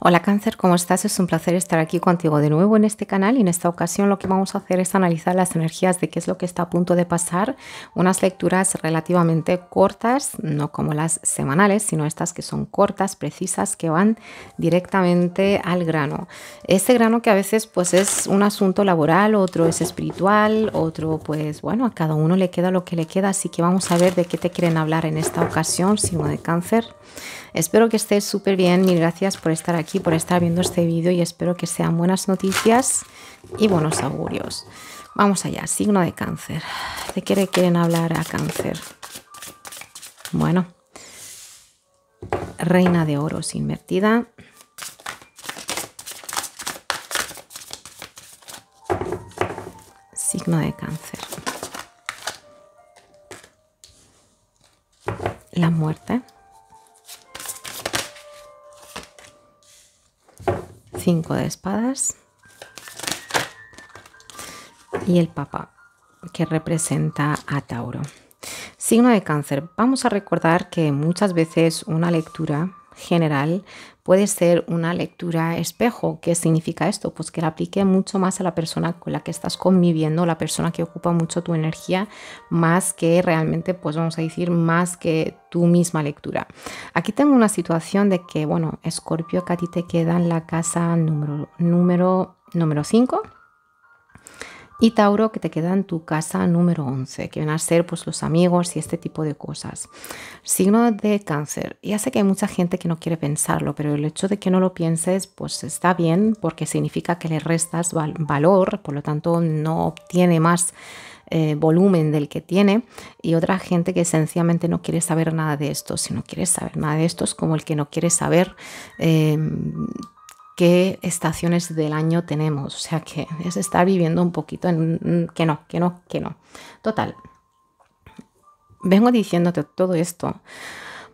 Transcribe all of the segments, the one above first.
Hola Cáncer, ¿cómo estás? Es un placer estar aquí contigo de nuevo en este canal y en esta ocasión lo que vamos a hacer es analizar las energías de qué es lo que está a punto de pasar, unas lecturas relativamente cortas, no como las semanales, sino estas que son cortas, precisas, que van directamente al grano. Este grano que a veces pues es un asunto laboral, otro es espiritual, otro pues bueno, a cada uno le queda lo que le queda, así que vamos a ver de qué te quieren hablar en esta ocasión, sino de cáncer. Espero que estés súper bien. Mil gracias por estar aquí, por estar viendo este vídeo y espero que sean buenas noticias y buenos augurios. Vamos allá, signo de cáncer. ¿De qué le quieren hablar a cáncer? Bueno, reina de oros invertida. Signo de cáncer. La muerte. 5 de espadas y el Papa, que representa a Tauro. Signo de cáncer. Vamos a recordar que muchas veces una lectura general puede ser una lectura espejo. ¿Qué significa esto? Pues que la aplique mucho más a la persona con la que estás conviviendo, la persona que ocupa mucho tu energía, más que realmente, pues vamos a decir, más que tu misma lectura. Aquí tengo una situación de que, bueno, Escorpio, que a ti te queda en la casa número 5. Número, número y Tauro, que te queda en tu casa número 11, que van a ser pues, los amigos y este tipo de cosas. Signo de cáncer. Ya sé que hay mucha gente que no quiere pensarlo, pero el hecho de que no lo pienses, pues está bien, porque significa que le restas valor, por lo tanto no obtiene más eh, volumen del que tiene. Y otra gente que sencillamente no quiere saber nada de esto. Si no quiere saber nada de esto, es como el que no quiere saber eh, qué estaciones del año tenemos. O sea que es estar viviendo un poquito en que no, que no, que no. Total. Vengo diciéndote todo esto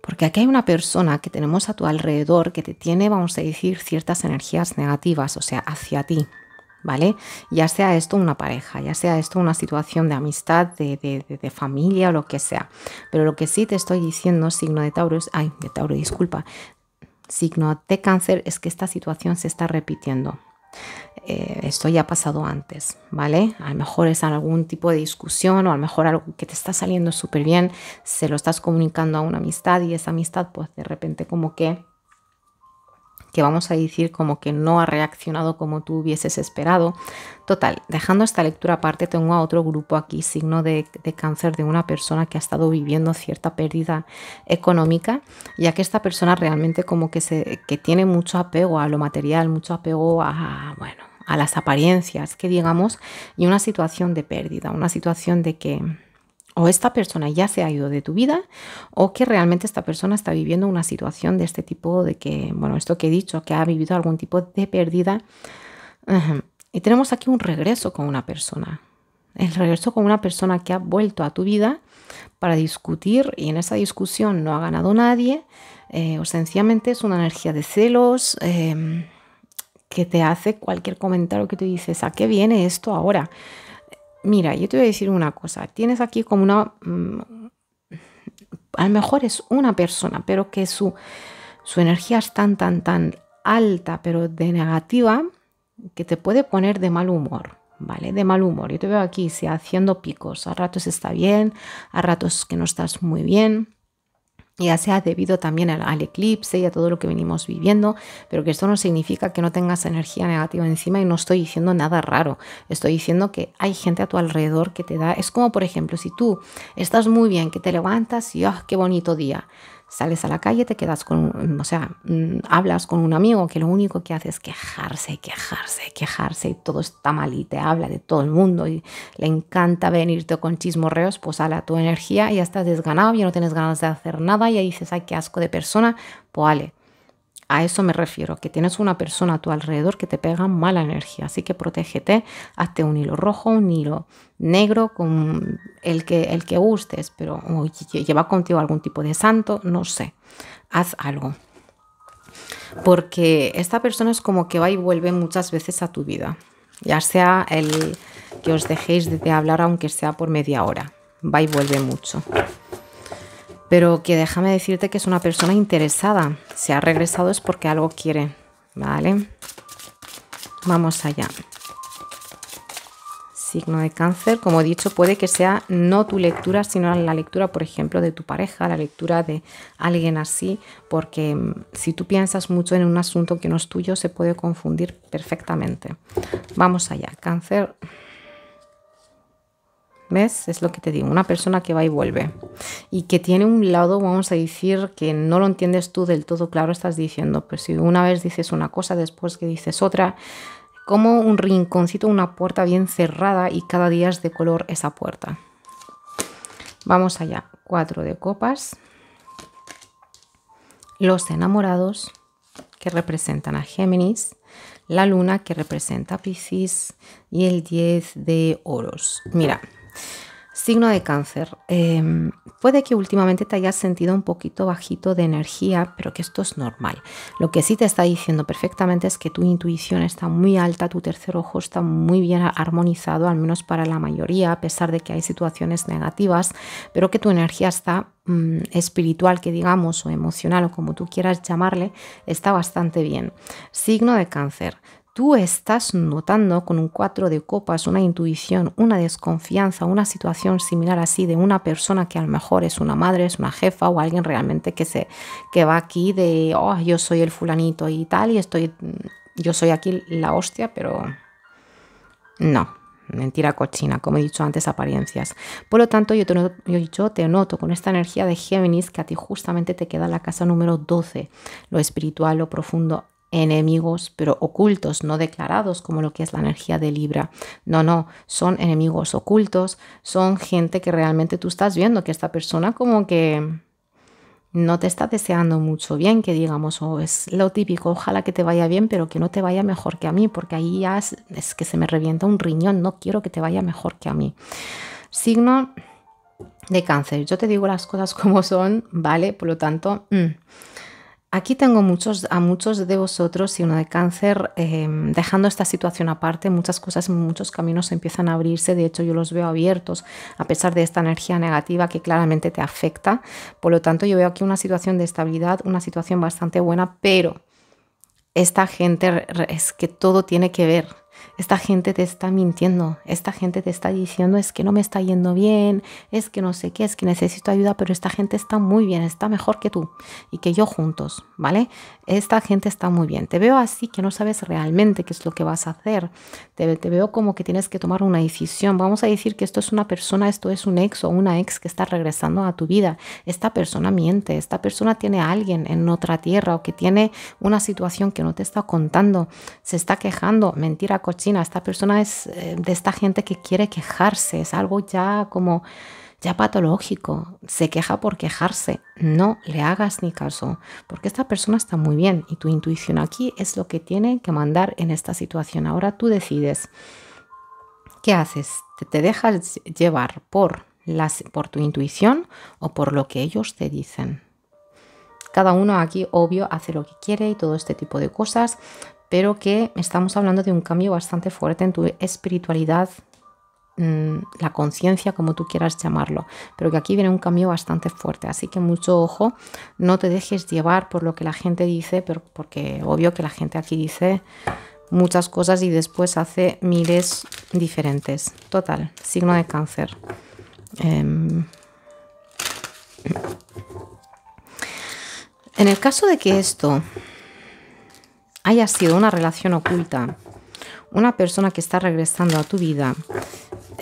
porque aquí hay una persona que tenemos a tu alrededor que te tiene, vamos a decir, ciertas energías negativas, o sea, hacia ti. ¿Vale? Ya sea esto una pareja, ya sea esto una situación de amistad, de, de familia o lo que sea. Pero lo que sí te estoy diciendo, signo de Tauro, es, ay, de Tauro, disculpa, signo de cáncer es que esta situación se está repitiendo. Eh, esto ya ha pasado antes, ¿vale? A lo mejor es algún tipo de discusión o a lo mejor algo que te está saliendo súper bien, se lo estás comunicando a una amistad y esa amistad pues de repente como que que vamos a decir como que no ha reaccionado como tú hubieses esperado. Total, dejando esta lectura aparte, tengo a otro grupo aquí, signo de, cáncer de una persona que ha estado viviendo cierta pérdida económica, ya que esta persona realmente como que, se, que tiene mucho apego a lo material, mucho apego a, bueno, a las apariencias, que digamos, y una situación de pérdida, una situación de que o esta persona ya se ha ido de tu vida o que realmente esta persona está viviendo una situación de este tipo de que, bueno, esto que he dicho, que ha vivido algún tipo de pérdida. Y tenemos aquí un regreso con una persona. El regreso con una persona que ha vuelto a tu vida para discutir y en esa discusión no ha ganado nadie o eh, sencillamente es una energía de celos. Eh, que te hace cualquier comentario que te dices, ¿a qué viene esto ahora? mira, yo te voy a decir una cosa, tienes aquí como una, mm, a lo mejor es una persona, pero que su, su energía es tan, tan, tan alta, pero de negativa, que te puede poner de mal humor. ¿Vale? De mal humor. Yo te veo aquí, ¿sí? haciendo picos. A ratos está bien, a ratos que no estás muy bien ya sea debido también al, eclipse y a todo lo que venimos viviendo, pero que esto no significa que no tengas energía negativa encima y no estoy diciendo nada raro, estoy diciendo que hay gente a tu alrededor que te da, es como por ejemplo si tú estás muy bien, que te levantas y oh, qué bonito día, sales a la calle, te quedas con, mm, o sea, mm, hablas con un amigo que lo único que hace es quejarse, quejarse, quejarse, y todo está mal y te habla de todo el mundo y le encanta venirte con chismorreos, pues a tu energía ya estás desganado, ya no tienes ganas de hacer nada, y ahí dices, ay, qué asco de persona, pues ale, a eso me refiero, que tienes una persona a tu alrededor que te pega mala energía, así que protégete, hazte un hilo rojo, un hilo negro, con el que, el que gustes, pero lleva contigo algún tipo de santo, no sé, haz algo. Porque esta persona es como que va y vuelve muchas veces a tu vida, ya sea el que os dejéis de hablar aunque sea por media hora, va y vuelve mucho pero que déjame decirte que es una persona interesada. Si ha regresado es porque algo quiere, ¿vale? Vamos allá. Signo de cáncer, como he dicho, puede que sea no tu lectura, sino la lectura, por ejemplo, de tu pareja, la lectura de alguien así, porque mm, si tú piensas mucho en un asunto que no es tuyo, se puede confundir perfectamente. Vamos allá, cáncer. ¿Ves? Es lo que te digo, una persona que va y vuelve y que tiene un lado, vamos a decir, que no lo entiendes tú del todo claro, estás diciendo, pues si una vez dices una cosa, después que dices otra, como un rinconcito, una puerta bien cerrada y cada día es de color esa puerta. Vamos allá, cuatro de copas. Los enamorados, que representan a Géminis, la luna, que representa a Piscis, y el 10 de oros. Mira, Signo de cáncer. Em, puede que últimamente te hayas sentido un poquito bajito de energía, pero que esto es normal. Lo que sí te está diciendo perfectamente es que tu intuición está muy alta, tu tercer ojo está muy bien armonizado, al menos para la mayoría, a pesar de que hay situaciones negativas, pero que tu energía está mm, espiritual, que digamos, o emocional, o como tú quieras llamarle, está bastante bien. Signo de cáncer tú estás notando con un cuatro de copas una intuición, una desconfianza, una situación similar así de una persona que a lo mejor es una madre, es una jefa o alguien realmente que se que va aquí de oh, yo soy el fulanito y tal y estoy yo soy aquí la hostia, pero no, mentira cochina, como he dicho antes, apariencias. Por lo tanto, yo te, noto, yo, te, noto con esta energía de Géminis que a ti justamente te queda la casa número 12, lo espiritual, lo profundo, enemigos, pero ocultos, no declarados, como lo que es la energía de Libra. No, no, son enemigos ocultos, son gente que realmente tú estás viendo que esta persona como que no te está deseando mucho bien, que digamos, o es lo típico, ojalá que te vaya bien, pero que no te vaya mejor que a mí, porque ahí ya es, que se me revienta un riñón, no quiero que te vaya mejor que a mí. Signo de cáncer, yo te digo las cosas como son, ¿vale? Por lo tanto... Mm, Aquí tengo muchos, a muchos de vosotros y uno de cáncer, em, dejando esta situación aparte, muchas cosas, muchos caminos empiezan a abrirse, de hecho yo los veo abiertos, a pesar de esta energía negativa que claramente te afecta. Por lo tanto, yo veo aquí una situación de estabilidad, una situación bastante buena, pero esta gente es que todo tiene que ver, esta gente te está mintiendo, esta gente te está diciendo es que no me está yendo bien, es que no sé qué, es que necesito ayuda, pero esta gente está muy bien, está mejor que tú y que yo juntos, ¿vale? esta gente está muy bien. Te veo así que no sabes realmente qué es lo que vas a hacer. Te, veo como que tienes que tomar una decisión. Vamos a decir que esto es una persona, esto es un ex o una ex que está regresando a tu vida. Esta persona miente, esta persona tiene a alguien en otra tierra o que tiene una situación que no te está contando, se está quejando. Mentira cochina, esta persona es eh, de esta gente que quiere quejarse. Es algo ya como ya patológico, se queja por quejarse. No le hagas ni caso, porque esta persona está muy bien y tu intuición aquí es lo que tiene que mandar en esta situación. Ahora tú decides qué haces, te, dejas llevar por, las, por tu intuición o por lo que ellos te dicen. Cada uno aquí, obvio, hace lo que quiere y todo este tipo de cosas, pero que estamos hablando de un cambio bastante fuerte en tu espiritualidad, Mm, la conciencia, como tú quieras llamarlo, pero que aquí viene un cambio bastante fuerte, así que mucho ojo, no te dejes llevar por lo que la gente dice, pero porque obvio que la gente aquí dice muchas cosas y después hace miles diferentes. Total, signo de cáncer. Em, en el caso de que esto haya sido una relación oculta, una persona que está regresando a tu vida,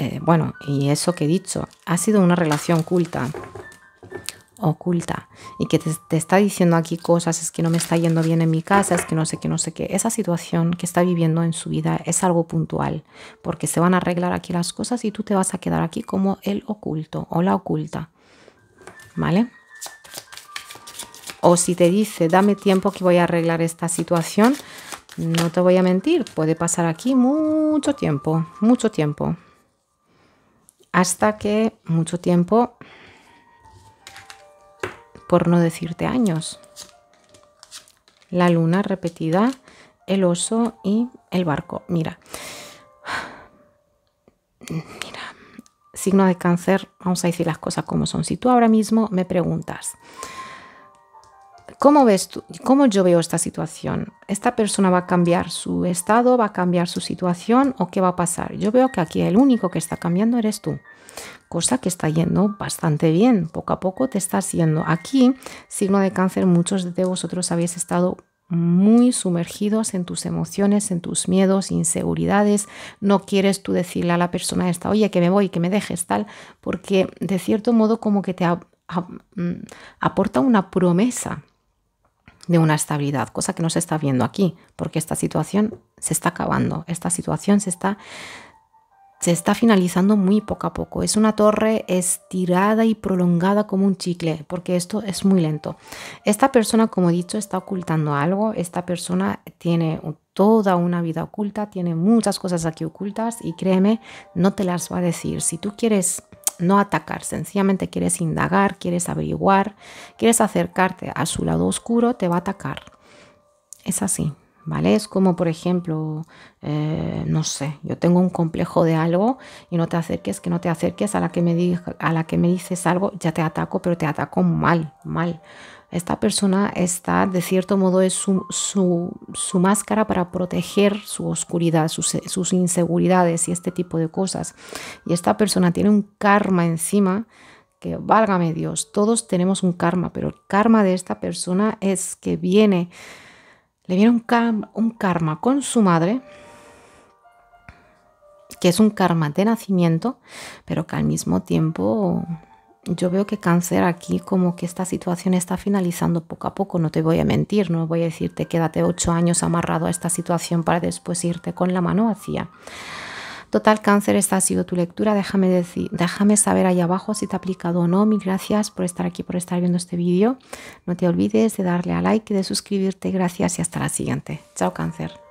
eh, bueno, y eso que he dicho, ha sido una relación oculta, oculta, y que te, te, está diciendo aquí cosas, es que no me está yendo bien en mi casa, es que no sé qué, no sé qué. Esa situación que está viviendo en su vida es algo puntual, porque se van a arreglar aquí las cosas y tú te vas a quedar aquí como el oculto o la oculta, ¿vale? O si te dice, dame tiempo que voy a arreglar esta situación, no te voy a mentir, puede pasar aquí mucho tiempo, mucho tiempo, hasta que mucho tiempo, por no decirte años, la luna repetida, el oso y el barco. Mira, mira, signo de cáncer, vamos a decir las cosas como son. Si tú ahora mismo me preguntas, ¿Cómo ves tú? ¿Cómo yo veo esta situación? ¿Esta persona va a cambiar su estado? ¿Va a cambiar su situación? ¿O qué va a pasar? Yo veo que aquí el único que está cambiando eres tú. Cosa que está yendo bastante bien. Poco a poco te está haciendo. Aquí, signo de cáncer, muchos de vosotros habéis estado muy sumergidos en tus emociones, en tus miedos, inseguridades. No quieres tú decirle a la persona esta, oye, que me voy, que me dejes tal, porque de cierto modo como que te mm, aporta una promesa de una estabilidad, cosa que no se está viendo aquí, porque esta situación se está acabando, esta situación se está, se está finalizando muy poco a poco. Es una torre estirada y prolongada como un chicle, porque esto es muy lento. Esta persona, como he dicho, está ocultando algo, esta persona tiene toda una vida oculta, tiene muchas cosas aquí ocultas y créeme, no te las va a decir. Si tú quieres no atacar, sencillamente quieres indagar, quieres averiguar, quieres acercarte a su lado oscuro, te va a atacar. Es así, ¿vale? Es como, por ejemplo, eh, no sé, yo tengo un complejo de algo y no te acerques, que no te acerques, a la que me, a la que me dices algo, ya te ataco, pero te ataco mal, mal esta persona está, de cierto modo, es su, máscara para proteger su oscuridad, sus, inseguridades y este tipo de cosas. Y esta persona tiene un karma encima que, válgame Dios, todos tenemos un karma, pero el karma de esta persona es que viene, le viene un karma con su madre, que es un karma de nacimiento, pero que al mismo tiempo yo veo que cáncer aquí como que esta situación está finalizando poco a poco, no te voy a mentir, no voy a decirte quédate ocho años amarrado a esta situación para después irte con la mano vacía. Total cáncer, esta ha sido tu lectura, déjame, decir, déjame saber ahí abajo si te ha aplicado o no, mil gracias por estar aquí, por estar viendo este vídeo, no te olvides de darle a like y de suscribirte, gracias y hasta la siguiente. Chao cáncer.